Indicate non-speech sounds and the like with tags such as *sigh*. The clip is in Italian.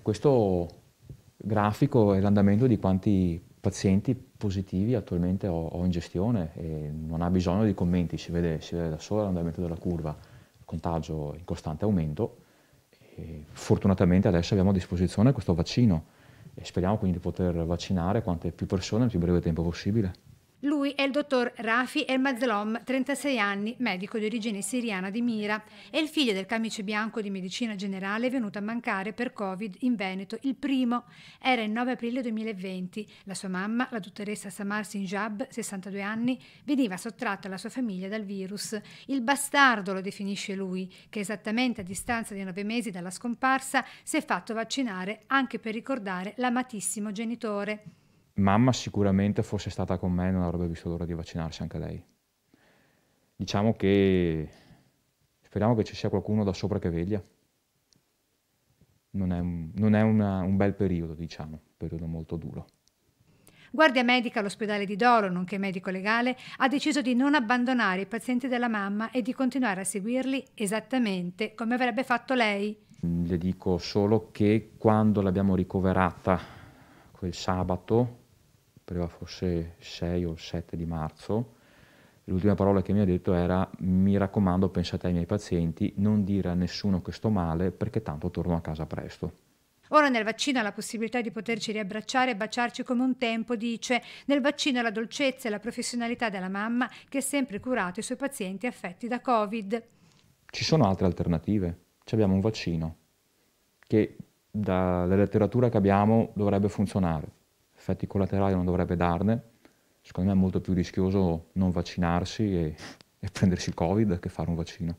Questo grafico è l'andamento di quanti pazienti positivi attualmente ho, ho, in gestione e non ha bisogno di commenti, si vede, si vede da solo l'andamento della curva, il contagio in costante aumento. E fortunatamente adesso abbiamo a disposizione questo vaccino e speriamo quindi di poter vaccinare quante più persone nel più breve tempo possibile. Lui è il dottor Rafi El Mazlom, 36 anni, medico di origine siriana di Mira. È il figlio del camice bianco di medicina generale venuto a mancare per Covid in Veneto il primo. Era il 9 aprile 2020. La sua mamma, la dottoressa Samar Sinjab, 62 anni, veniva sottratta alla sua famiglia dal virus. Il bastardo lo definisce lui, che esattamente a distanza di nove mesi dalla scomparsa si è fatto vaccinare anche per ricordare l'amatissimo genitore mamma sicuramente fosse stata con me non avrebbe visto l'ora di vaccinarsi anche lei. Diciamo che speriamo che ci sia qualcuno da sopra che veglia. Non è, un, non è una, un bel periodo, diciamo, un periodo molto duro. Guardia medica all'ospedale di Doro, nonché medico legale, ha deciso di non abbandonare i pazienti della mamma e di continuare a seguirli esattamente come avrebbe fatto lei. Le dico solo che quando l'abbiamo ricoverata quel sabato pareva fosse 6 o 7 di marzo, l'ultima parola che mi ha detto era mi raccomando pensate ai miei pazienti, non dire a nessuno che sto male perché tanto torno a casa presto. Ora nel vaccino ha la possibilità di poterci riabbracciare e baciarci come un tempo, dice, nel vaccino la dolcezza e la professionalità della mamma che ha sempre curato i suoi pazienti affetti da Covid. Ci sono altre alternative, Ci abbiamo un vaccino che dalla letteratura che abbiamo dovrebbe funzionare effetti collaterali non dovrebbe darne, secondo me è molto più rischioso non vaccinarsi e, *laughs* e prendersi il Covid che fare un vaccino.